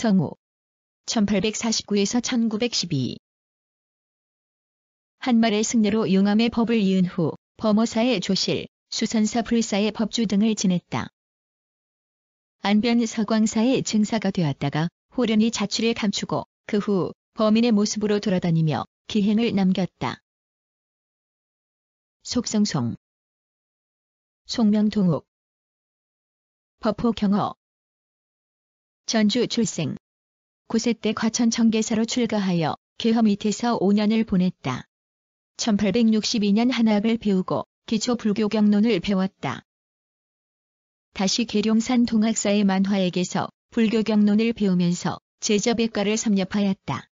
성우 1849에서 1912 한말의 승려로 용암의 법을 이은 후 범어사의 조실, 수선사 불사의 법주 등을 지냈다. 안변 서광사의 증사가 되었다가 호련이 자취를 감추고 그 후 범인의 모습으로 돌아다니며 기행을 남겼다. 속성송 송명동욱법호경어 전주 출생. 9세 때 과천 청계사로 출가하여 계허 밑에서 5년을 보냈다. 1862년 한학을 배우고 기초 불교 경론을 배웠다. 다시 계룡산 동학사의 만화에게서 불교 경론을 배우면서 제자백과를 섭렵하였다.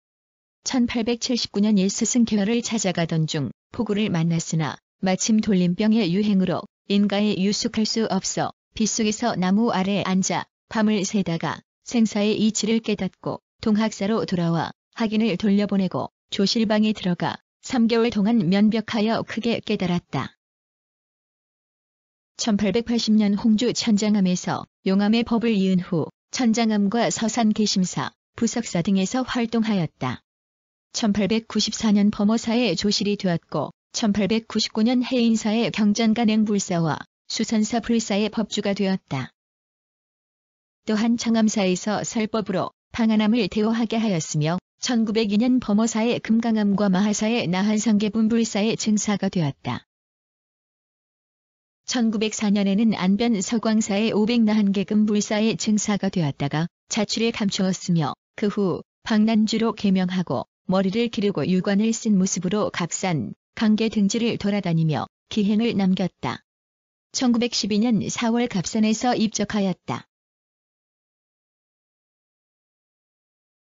1879년 일스승 계열을 찾아가던 중 포구를 만났으나 마침 돌림병의 유행으로 인가에 유숙할 수 없어 빗속에서 나무 아래 앉아 밤을 새다가 생사의 이치를 깨닫고 동학사로 돌아와 학인을 돌려보내고 조실방에 들어가 3개월 동안 면벽하여 크게 깨달았다. 1880년 홍주 천장암에서 용암의 법을 이은 후 천장암과 서산 개심사, 부석사 등에서 활동하였다. 1894년 범어사의 조실이 되었고 1899년 해인사의 경전간행불사와 수산사 불사의 법주가 되었다. 또한 청암사에서 설법으로 방한암을 대오하게 하였으며 1902년 범어사의 금강암과 마하사의 나한상계분불사의 증사가 되었다. 1904년에는 안변 서광사의 500나한계금 불사의 증사가 되었다가 자취를 감추었으며 그 후방난주로 개명하고 머리를 기르고 유관을 쓴 모습으로 갑산, 강계 등지를 돌아다니며 기행을 남겼다. 1912년 4월 갑산에서 입적하였다.